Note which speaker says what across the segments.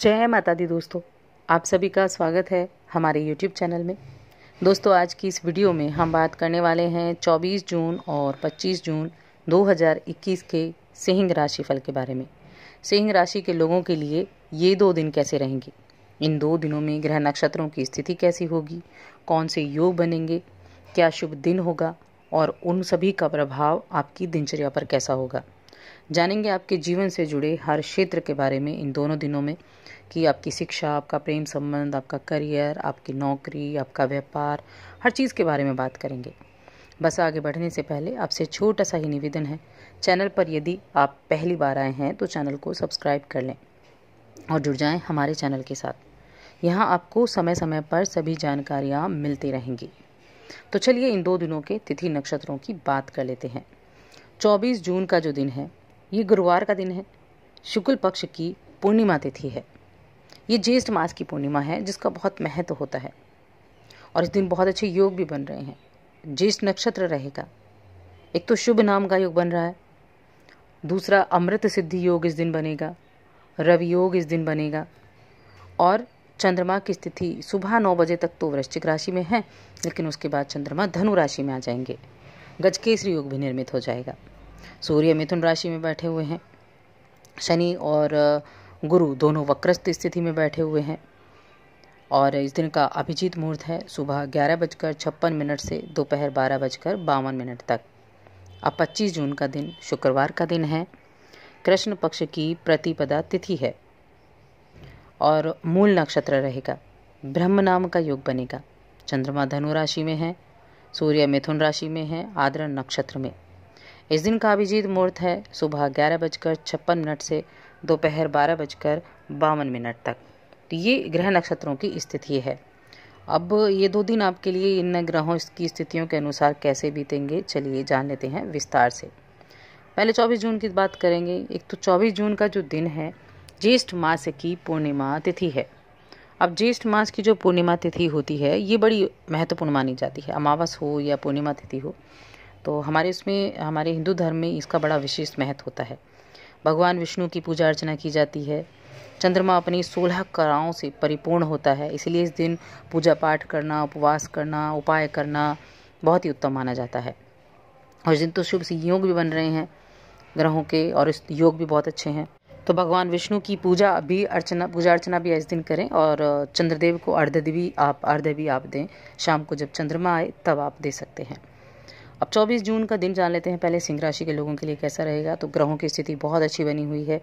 Speaker 1: जय माता दी दोस्तों आप सभी का स्वागत है हमारे YouTube चैनल में दोस्तों आज की इस वीडियो में हम बात करने वाले हैं 24 जून और 25 जून 2021 के सिंह राशि फल के बारे में सिंह राशि के लोगों के लिए ये दो दिन कैसे रहेंगे इन दो दिनों में ग्रह नक्षत्रों की स्थिति कैसी होगी कौन से योग बनेंगे क्या शुभ दिन होगा और उन सभी का प्रभाव आपकी दिनचर्या पर कैसा होगा जानेंगे आपके जीवन से जुड़े हर क्षेत्र के बारे में इन दोनों दिनों में कि आपकी शिक्षा आपका प्रेम संबंध आपका करियर आपकी नौकरी आपका व्यापार हर चीज़ के बारे में बात करेंगे बस आगे बढ़ने से पहले आपसे छोटा सा ही निवेदन है चैनल पर यदि आप पहली बार आए हैं तो चैनल को सब्सक्राइब कर लें और जुड़ जाएं हमारे चैनल के साथ यहाँ आपको समय समय पर सभी जानकारियाँ मिलती रहेंगी तो चलिए इन दो दिनों के तिथि नक्षत्रों की बात कर लेते हैं 24 जून का जो दिन है ये गुरुवार का दिन है शुक्ल पक्ष की पूर्णिमा तिथि है ये ज्येष्ठ मास की पूर्णिमा है जिसका बहुत महत्व होता है और इस दिन बहुत अच्छे योग भी बन रहे हैं ज्येष्ठ नक्षत्र रहेगा एक तो शुभ नाम का योग बन रहा है दूसरा अमृत सिद्धि योग इस दिन बनेगा रवि योग इस दिन बनेगा और चंद्रमा की स्थिति सुबह नौ बजे तक तो वृश्चिक राशि में है लेकिन उसके बाद चंद्रमा धनु राशि में आ जाएंगे गजकेसरी योग भी निर्मित हो जाएगा सूर्य मिथुन राशि में बैठे हुए हैं शनि और गुरु दोनों वक्रस्थ स्थिति में बैठे हुए हैं और इस दिन का अभिजीत मुहूर्त है सुबह ग्यारह बजकर छप्पन मिनट से दोपहर बारह बजकर बावन मिनट तक अब पच्चीस जून का दिन शुक्रवार का दिन है कृष्ण पक्ष की प्रतिपदा तिथि है और मूल नक्षत्र रहेगा ब्रह्म नाम का योग बनेगा चंद्रमा धनु राशि में है सूर्य मिथुन राशि में है आद्र नक्षत्र में इस दिन का अभिजीत मुहूर्त है सुबह ग्यारह बजकर छप्पन मिनट से दोपहर बारह बजकर बावन मिनट तक तो ये ग्रह नक्षत्रों की स्थिति है अब ये दो दिन आपके लिए इन ग्रहों की स्थितियों के अनुसार कैसे बीतेंगे चलिए जान लेते हैं विस्तार से पहले 24 जून की बात करेंगे एक तो 24 जून का जो दिन है ज्येष्ठ मास की पूर्णिमा तिथि है अब ज्येष्ठ मास की जो पूर्णिमा तिथि होती है ये बड़ी महत्वपूर्ण मानी जाती है अमावस हो या पूर्णिमा तिथि हो तो हमारे इसमें हमारे हिंदू धर्म में इसका बड़ा विशेष महत्व होता है भगवान विष्णु की पूजा अर्चना की जाती है चंद्रमा अपनी सोलह कलाओं से परिपूर्ण होता है इसलिए इस दिन पूजा पाठ करना उपवास करना उपाय करना बहुत ही उत्तम माना जाता है और इस दिन तो शुभ से योग भी बन रहे हैं ग्रहों के और इस योग भी बहुत अच्छे हैं तो भगवान विष्णु की पूजा भी अर्चना पूजा अर्चना भी इस दिन करें और चंद्रदेव को अर्ध भी आप अर्ध भी आप दें शाम को जब चंद्रमा आए तब आप दे सकते हैं अब 24 जून का दिन जान लेते हैं पहले सिंह राशि के लोगों के लिए कैसा रहेगा तो ग्रहों की स्थिति बहुत अच्छी बनी हुई है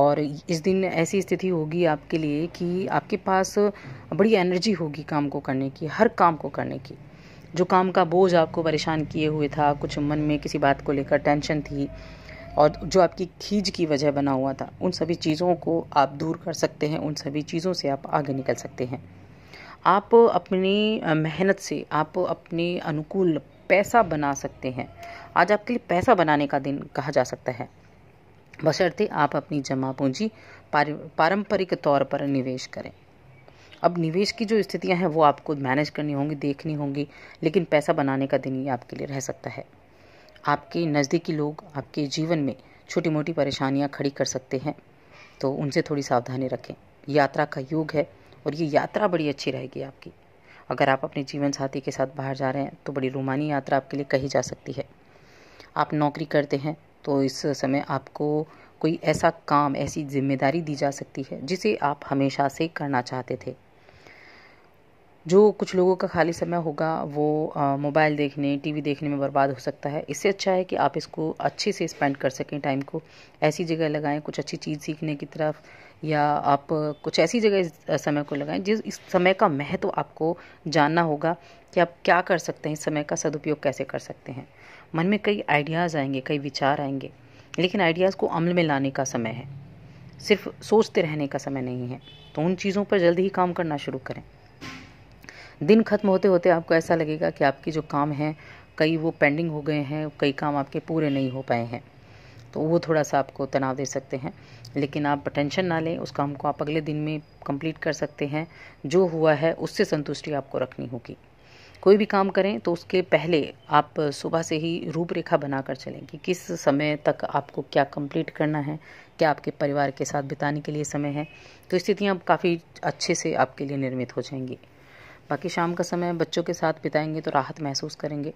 Speaker 1: और इस दिन ऐसी स्थिति होगी आपके लिए कि आपके पास बड़ी एनर्जी होगी काम को करने की हर काम को करने की जो काम का बोझ आपको परेशान किए हुए था कुछ मन में किसी बात को लेकर टेंशन थी और जो आपकी खींच की वजह बना हुआ था उन सभी चीज़ों को आप दूर कर सकते हैं उन सभी चीज़ों से आप आगे निकल सकते हैं आप अपनी मेहनत से आप अपने अनुकूल पैसा बना सकते हैं आज आपके लिए पैसा बनाने का दिन कहा जा सकता है बशर्ते आप अपनी जमा पूंजी पारंपरिक तौर पर निवेश करें अब निवेश की जो स्थितियां हैं वो आपको मैनेज करनी होंगी देखनी होंगी लेकिन पैसा बनाने का दिन ही आपके लिए रह सकता है आपके नज़दीकी लोग आपके जीवन में छोटी मोटी परेशानियां खड़ी कर सकते हैं तो उनसे थोड़ी सावधानी रखें यात्रा का योग है और ये यात्रा बड़ी अच्छी रहेगी आपकी अगर आप अपने जीवन साथी के साथ बाहर जा रहे हैं तो बड़ी रूमानी यात्रा आपके लिए कही जा सकती है आप नौकरी करते हैं तो इस समय आपको कोई ऐसा काम ऐसी जिम्मेदारी दी जा सकती है जिसे आप हमेशा से करना चाहते थे जो कुछ लोगों का खाली समय होगा वो मोबाइल देखने टीवी देखने में बर्बाद हो सकता है इससे अच्छा है कि आप इसको अच्छे से स्पेंड कर सकें टाइम को ऐसी जगह लगाएं कुछ अच्छी चीज़ सीखने की तरफ या आप कुछ ऐसी जगह समय को लगाएं जिस इस समय का महत्व तो आपको जानना होगा कि आप क्या कर सकते हैं इस समय का सदुपयोग कैसे कर सकते हैं मन में कई आइडियाज़ आएंगे कई विचार आएंगे लेकिन आइडियाज़ को अमल में लाने का समय है सिर्फ सोचते रहने का समय नहीं है तो उन चीज़ों पर जल्दी ही काम करना शुरू करें दिन ख़त्म होते होते आपको ऐसा लगेगा कि आपके जो काम हैं कई वो पेंडिंग हो गए हैं कई काम आपके पूरे नहीं हो पाए हैं तो वो थोड़ा सा आपको तनाव दे सकते हैं लेकिन आप टेंशन ना लें उस काम को आप अगले दिन में कंप्लीट कर सकते हैं जो हुआ है उससे संतुष्टि आपको रखनी होगी कोई भी काम करें तो उसके पहले आप सुबह से ही रूपरेखा बनाकर चलें कि किस समय तक आपको क्या कंप्लीट करना है क्या आपके परिवार के साथ बिताने के लिए समय है तो स्थितियाँ काफ़ी अच्छे से आपके लिए निर्मित हो जाएंगी बाकी शाम का समय बच्चों के साथ बिताएंगे तो राहत महसूस करेंगे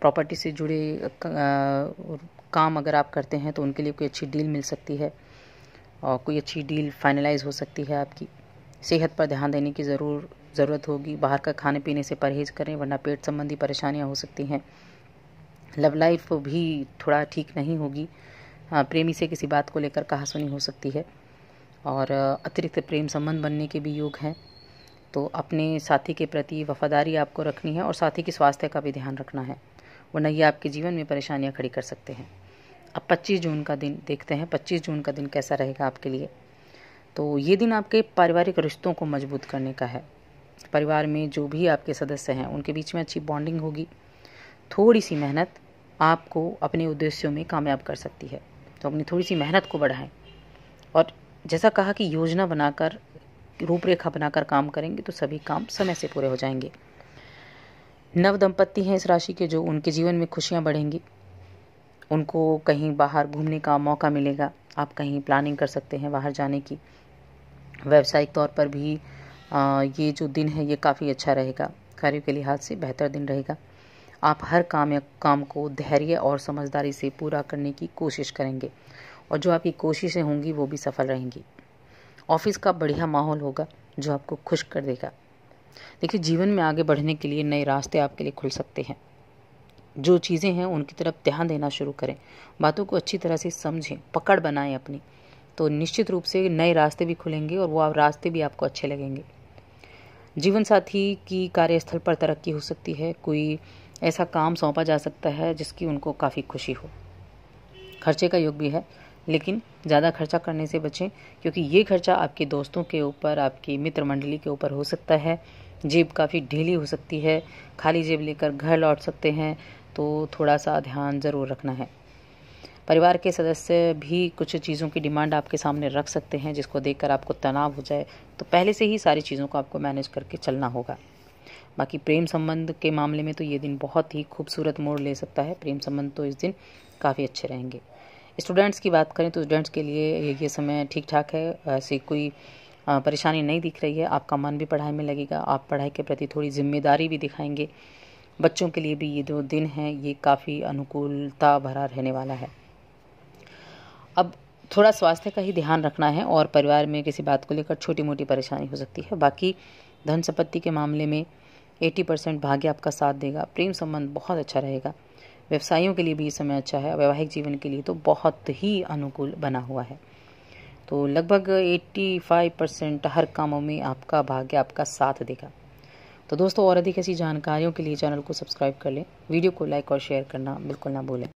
Speaker 1: प्रॉपर्टी से जुड़े काम अगर आप करते हैं तो उनके लिए कोई अच्छी डील मिल सकती है और कोई अच्छी डील फाइनलाइज हो सकती है आपकी सेहत पर ध्यान देने की ज़रूर ज़रूरत होगी बाहर का खाने पीने से परहेज करें वरना पेट संबंधी परेशानियां हो सकती हैं लव लाइफ भी थोड़ा ठीक नहीं होगी प्रेमी से किसी बात को लेकर कहासुनी हो सकती है और अतिरिक्त प्रेम संबंध बनने के भी योग हैं तो अपने साथी के प्रति वफादारी आपको रखनी है और साथी के स्वास्थ्य का भी ध्यान रखना है वरना ये आपके जीवन में परेशानियाँ खड़ी कर सकते हैं अब 25 जून का दिन देखते हैं 25 जून का दिन कैसा रहेगा आपके लिए तो ये दिन आपके पारिवारिक रिश्तों को मजबूत करने का है परिवार में जो भी आपके सदस्य हैं उनके बीच में अच्छी बॉन्डिंग होगी थोड़ी सी मेहनत आपको अपने उद्देश्यों में कामयाब कर सकती है तो अपनी थोड़ी सी मेहनत को बढ़ाएं और जैसा कहा कि योजना बनाकर रूपरेखा बनाकर काम करेंगे तो सभी काम समय से पूरे हो जाएंगे नव दंपत्ति हैं इस राशि के जो उनके जीवन में खुशियाँ बढ़ेंगी उनको कहीं बाहर घूमने का मौका मिलेगा आप कहीं प्लानिंग कर सकते हैं बाहर जाने की व्यावसायिक तौर पर भी आ, ये जो दिन है ये काफ़ी अच्छा रहेगा कार्यों के लिहाज से बेहतर दिन रहेगा आप हर काम या काम को धैर्य और समझदारी से पूरा करने की कोशिश करेंगे और जो आपकी कोशिशें होंगी वो भी सफल रहेंगी ऑफिस का बढ़िया माहौल होगा जो आपको खुश कर देगा देखिए जीवन में आगे बढ़ने के लिए नए रास्ते आपके लिए खुल सकते हैं जो चीज़ें हैं उनकी तरफ ध्यान देना शुरू करें बातों को अच्छी तरह से समझें पकड़ बनाएं अपनी तो निश्चित रूप से नए रास्ते भी खुलेंगे और वो आप रास्ते भी आपको अच्छे लगेंगे जीवन साथी की कार्यस्थल पर तरक्की हो सकती है कोई ऐसा काम सौंपा जा सकता है जिसकी उनको काफ़ी खुशी हो खर्चे का योग भी है लेकिन ज़्यादा खर्चा करने से बचें क्योंकि ये खर्चा आपके दोस्तों के ऊपर आपकी मित्र मंडली के ऊपर हो सकता है जेब काफ़ी ढीली हो सकती है खाली जेब लेकर घर लौट सकते हैं तो थोड़ा सा ध्यान ज़रूर रखना है परिवार के सदस्य भी कुछ चीज़ों की डिमांड आपके सामने रख सकते हैं जिसको देखकर आपको तनाव हो जाए तो पहले से ही सारी चीज़ों को आपको मैनेज करके चलना होगा बाकी प्रेम संबंध के मामले में तो ये दिन बहुत ही खूबसूरत मोड़ ले सकता है प्रेम संबंध तो इस दिन काफ़ी अच्छे रहेंगे स्टूडेंट्स की बात करें तो स्टूडेंट्स के लिए ये समय ठीक ठाक है ऐसी कोई परेशानी नहीं दिख रही है आपका मन भी पढ़ाई में लगेगा आप पढ़ाई के प्रति थोड़ी जिम्मेदारी भी दिखाएंगे बच्चों के लिए भी ये जो दिन है ये काफ़ी अनुकूलता भरा रहने वाला है अब थोड़ा स्वास्थ्य का ही ध्यान रखना है और परिवार में किसी बात को लेकर छोटी मोटी परेशानी हो सकती है बाकी धन संपत्ति के मामले में 80 परसेंट भाग्य आपका साथ देगा प्रेम संबंध बहुत अच्छा रहेगा व्यवसायों के लिए भी ये समय अच्छा है वैवाहिक जीवन के लिए तो बहुत ही अनुकूल बना हुआ है तो लगभग 85 परसेंट हर कामों में आपका भाग्य आपका साथ देगा तो दोस्तों और अधिक ऐसी जानकारियों के लिए चैनल को सब्सक्राइब कर लें वीडियो को लाइक और शेयर करना बिल्कुल ना भूलें